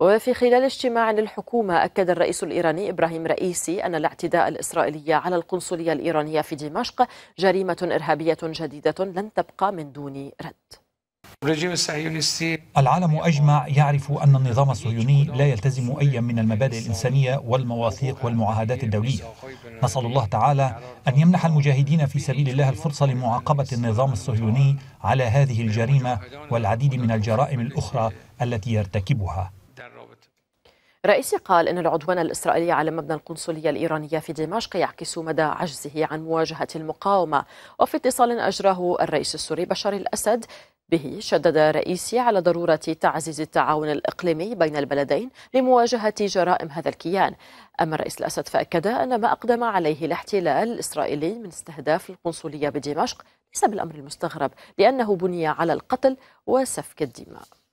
وفي خلال اجتماع للحكومة أكد الرئيس الإيراني إبراهيم رئيسي أن الاعتداء الإسرائيلي على القنصلية الإيرانية في دمشق جريمة إرهابية جديدة لن تبقى من دون رد العالم أجمع يعرف أن النظام الصهيوني لا يلتزم أي من المبادئ الإنسانية والمواثيق والمعاهدات الدولية نسأل الله تعالى أن يمنح المجاهدين في سبيل الله الفرصة لمعاقبة النظام الصهيوني على هذه الجريمة والعديد من الجرائم الأخرى التي يرتكبها رئيسي قال أن العدوان الإسرائيلي على مبنى القنصلية الإيرانية في دمشق يعكس مدى عجزه عن مواجهة المقاومة وفي اتصال أجراه الرئيس السوري بشار الأسد به شدد رئيسي على ضرورة تعزيز التعاون الإقليمي بين البلدين لمواجهة جرائم هذا الكيان أما الرئيس الأسد فأكد أن ما أقدم عليه الاحتلال الإسرائيلي من استهداف القنصلية بدمشق ليس بالأمر المستغرب لأنه بني على القتل وسفك الدماء